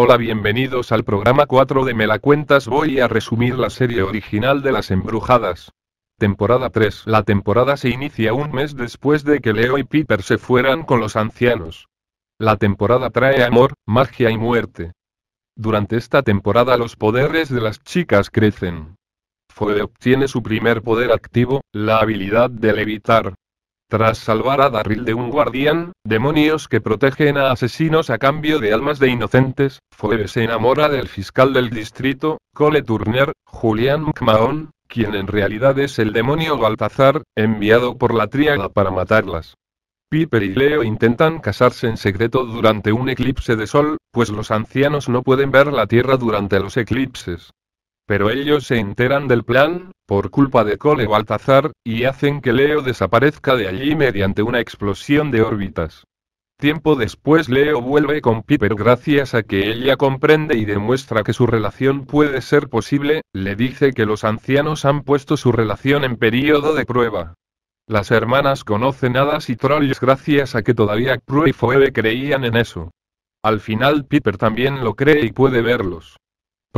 Hola bienvenidos al programa 4 de Me la cuentas voy a resumir la serie original de Las Embrujadas. Temporada 3 La temporada se inicia un mes después de que Leo y Piper se fueran con los ancianos. La temporada trae amor, magia y muerte. Durante esta temporada los poderes de las chicas crecen. Foe obtiene su primer poder activo, la habilidad de levitar. Tras salvar a Darryl de un guardián, demonios que protegen a asesinos a cambio de almas de inocentes, Phoebe se enamora del fiscal del distrito, Cole Turner, Julian McMahon, quien en realidad es el demonio Baltazar, enviado por la tríada para matarlas. Piper y Leo intentan casarse en secreto durante un eclipse de sol, pues los ancianos no pueden ver la Tierra durante los eclipses. Pero ellos se enteran del plan, por culpa de Cole Baltazar, y hacen que Leo desaparezca de allí mediante una explosión de órbitas. Tiempo después Leo vuelve con Piper gracias a que ella comprende y demuestra que su relación puede ser posible, le dice que los ancianos han puesto su relación en periodo de prueba. Las hermanas conocen hadas y trolls gracias a que todavía Prue y Phoebe creían en eso. Al final Piper también lo cree y puede verlos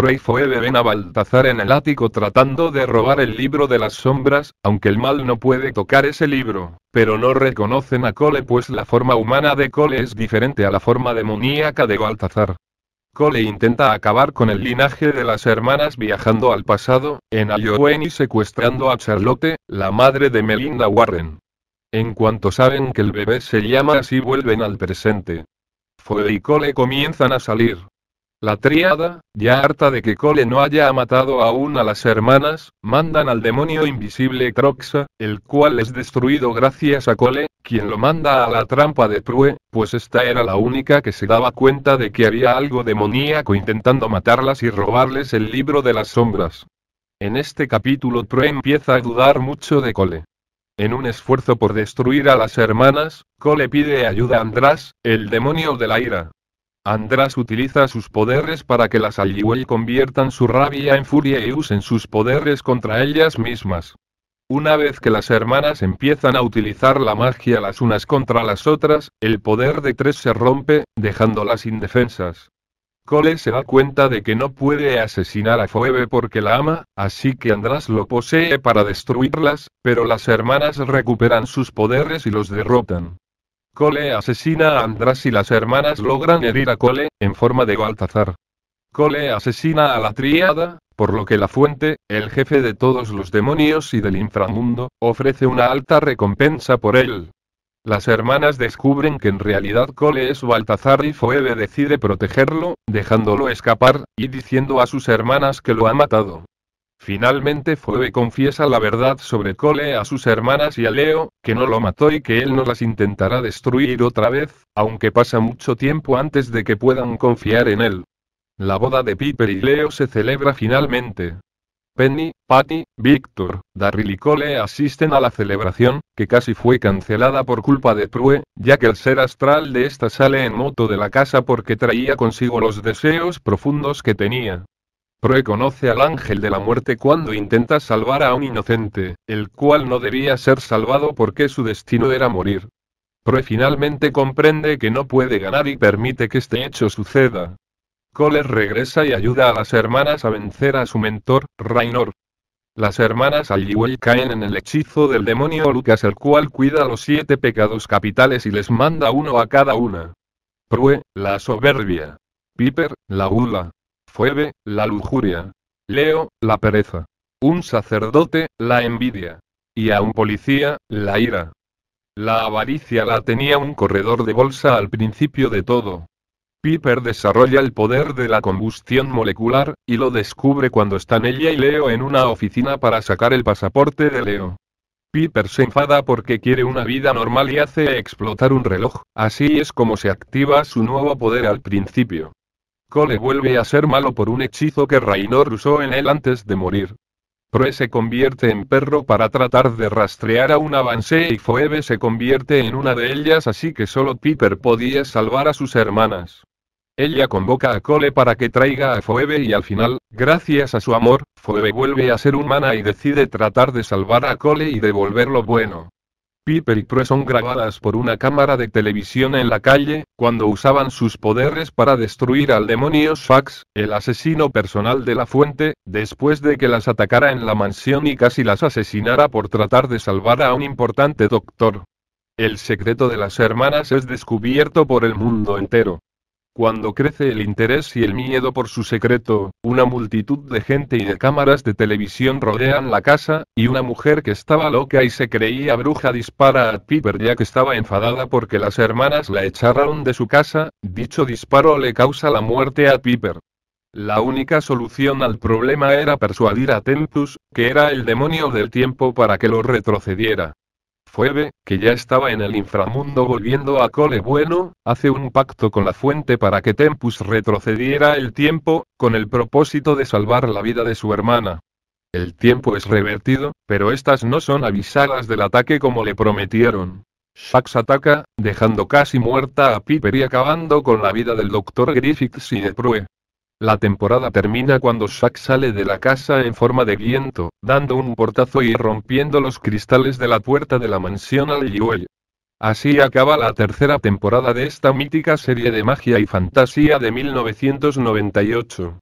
y fue beben a Baltazar en el ático tratando de robar el libro de las sombras, aunque el mal no puede tocar ese libro, pero no reconocen a Cole pues la forma humana de Cole es diferente a la forma demoníaca de Baltazar. Cole intenta acabar con el linaje de las hermanas viajando al pasado, en Ayoen y secuestrando a Charlotte, la madre de Melinda Warren. En cuanto saben que el bebé se llama así vuelven al presente. Fue y Cole comienzan a salir, la triada, ya harta de que Cole no haya matado aún a las hermanas, mandan al demonio invisible Croxa, el cual es destruido gracias a Cole, quien lo manda a la trampa de Prue, pues esta era la única que se daba cuenta de que había algo demoníaco intentando matarlas y robarles el libro de las sombras. En este capítulo Prue empieza a dudar mucho de Cole. En un esfuerzo por destruir a las hermanas, Cole pide ayuda a András, el demonio de la ira, András utiliza sus poderes para que las Aliwe conviertan su rabia en furia y usen sus poderes contra ellas mismas. Una vez que las hermanas empiezan a utilizar la magia las unas contra las otras, el poder de tres se rompe, dejándolas indefensas. Cole se da cuenta de que no puede asesinar a Phoebe porque la ama, así que András lo posee para destruirlas, pero las hermanas recuperan sus poderes y los derrotan. Cole asesina a András y las hermanas logran herir a Cole, en forma de Baltazar. Cole asesina a la tríada, por lo que la fuente, el jefe de todos los demonios y del inframundo, ofrece una alta recompensa por él. Las hermanas descubren que en realidad Cole es Baltazar y Phoebe decide protegerlo, dejándolo escapar, y diciendo a sus hermanas que lo ha matado. Finalmente Phoebe confiesa la verdad sobre Cole a sus hermanas y a Leo, que no lo mató y que él no las intentará destruir otra vez, aunque pasa mucho tiempo antes de que puedan confiar en él. La boda de Piper y Leo se celebra finalmente. Penny, Patty, Victor, Darryl y Cole asisten a la celebración, que casi fue cancelada por culpa de Prue, ya que el ser astral de esta sale en moto de la casa porque traía consigo los deseos profundos que tenía. Proe conoce al ángel de la muerte cuando intenta salvar a un inocente, el cual no debía ser salvado porque su destino era morir. Proe finalmente comprende que no puede ganar y permite que este hecho suceda. Cole regresa y ayuda a las hermanas a vencer a su mentor, Rainor. Las hermanas Halliwell caen en el hechizo del demonio Lucas, el cual cuida los siete pecados capitales y les manda uno a cada una. Prue, la soberbia. Piper, la gula, Fuebe, la lujuria. Leo, la pereza. Un sacerdote, la envidia. Y a un policía, la ira. La avaricia la tenía un corredor de bolsa al principio de todo. Piper desarrolla el poder de la combustión molecular, y lo descubre cuando están ella y Leo en una oficina para sacar el pasaporte de Leo. Piper se enfada porque quiere una vida normal y hace explotar un reloj, así es como se activa su nuevo poder al principio. Cole vuelve a ser malo por un hechizo que Rainor usó en él antes de morir. Proe se convierte en perro para tratar de rastrear a una avance y Foebe se convierte en una de ellas así que solo Piper podía salvar a sus hermanas. Ella convoca a Cole para que traiga a Foebe y al final, gracias a su amor, Foebe vuelve a ser humana y decide tratar de salvar a Cole y devolverlo bueno. Piper y Cruz son grabadas por una cámara de televisión en la calle, cuando usaban sus poderes para destruir al demonio Fax, el asesino personal de la fuente, después de que las atacara en la mansión y casi las asesinara por tratar de salvar a un importante doctor. El secreto de las hermanas es descubierto por el mundo entero. Cuando crece el interés y el miedo por su secreto, una multitud de gente y de cámaras de televisión rodean la casa, y una mujer que estaba loca y se creía bruja dispara a Piper ya que estaba enfadada porque las hermanas la echaron de su casa, dicho disparo le causa la muerte a Piper. La única solución al problema era persuadir a Tempus, que era el demonio del tiempo para que lo retrocediera. Fuebe, que ya estaba en el inframundo volviendo a Cole Bueno, hace un pacto con la fuente para que Tempus retrocediera el tiempo, con el propósito de salvar la vida de su hermana. El tiempo es revertido, pero estas no son avisadas del ataque como le prometieron. Shax ataca, dejando casi muerta a Piper y acabando con la vida del Dr. Griffiths y de Prue. La temporada termina cuando Zack sale de la casa en forma de viento, dando un portazo y rompiendo los cristales de la puerta de la mansión Yuel. Así acaba la tercera temporada de esta mítica serie de magia y fantasía de 1998.